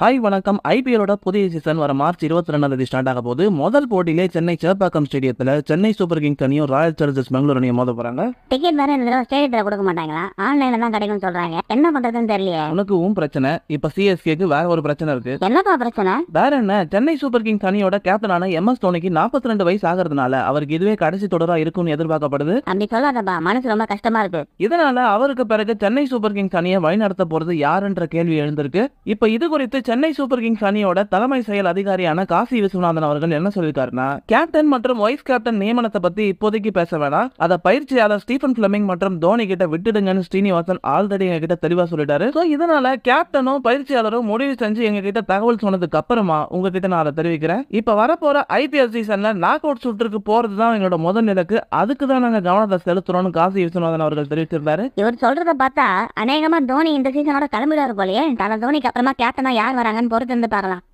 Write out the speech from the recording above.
hi வணக்கம் ஐபிஎலோட புதிய season வர மார்ச் இருபத்தி ரெண்டாம் தேதி ஸ்டார்ட் ஆக போது முதல் போட்டியிலே சென்னை சேப்பாக்கம் ஸ்டேடியத்தில் சென்னை சூப்பர் கிங்ஸ் அணியும் ராயல் சேலஞ்சர்ஸ் பெங்களூர் அணியும் மோத போறாங்க டிக்கெட் வேற இந்த ஸ்டேடியத்தில் கொடுக்க மாட்டாங்களா ஆன்லைன்ல தான் கிடைக்கும் சொல்றாங்க என்ன பண்றதுன்னு தெரியல உனக்கு உன் பிரச்சனை இப்ப சிஎஸ்கேக்கு வேற ஒரு பிரச்சனை இருக்கு என்னப்பா பிரச்சனை வேற என்ன சென்னை சூப்பர் கிங்ஸ் அணியோட கேப்டனான எம் எஸ் தோனிக்கு நாற்பத்தி ரெண்டு வயசு ஆகிறதுனால அவருக்கு இதுவே கடைசி தொடரா இருக்கும்னு எதிர்பார்க்கப்படுது அப்படி சொல்லாதப்பா மனசு ரொம்ப கஷ்டமா இருக்கு இதனால அவருக்கு பிறகு சென்னை சூப்பர் கிங்ஸ் அணியை வழிநடத்த போறது யாருன்ற கேள்வி எழுந்திருக்கு இப்ப இது குறித்து சென்னை சூப்பர் கிங்ஸ் அணியோட தலைமை செயல் அதிகாரியான காசி விஸ்வநாதன் அவர்கள் என்ன சொல்லியிருக்காருன்னா கேப்டன் மற்றும் வைஸ் கேப்டன் நியமனத்தை பத்தி இப்போதைக்கு பேச வேணாம் அதை பயிற்சியாளர் ஸ்டீஃபன் பிளமிங் மற்றும் தோனி கிட்ட விட்டுடுங்கன்னு ஸ்ரீனிவாசன் ஆல்ரெடி எங்க கிட்ட தெளிவா சொல்லிட்டாரு ஸோ இதனால கேப்டனும் பயிற்சியாளரும் முடிவு செஞ்சு எங்க கிட்ட தகவல் சொன்னதுக்கு அப்புறமா உங்ககிட்ட நான் அதை தெரிவிக்கிறேன் இப்ப வரப்போற ஐபிஎல் சீசன்ல நாக் அவுட் சுற்றுக்கு போறதுதான் தான் எங்களோட முதல் நிலக்கு அதுக்கு தான் நாங்க கவனத்தை செலுத்துறோம்னு காசி விஸ்வநாதன் அவர்கள் தெரிவிச்சிருந்தாரு இவர் சொல்றதை பார்த்தா அநேகமா தோனி இந்த சீசனோட கிளம்பிடுவார் போலயே தன தோனிக்கு அப்புறமா கேப்டனா யார் வராங்கன்னு பொறுத்து இருந்து பார்க்கலாம்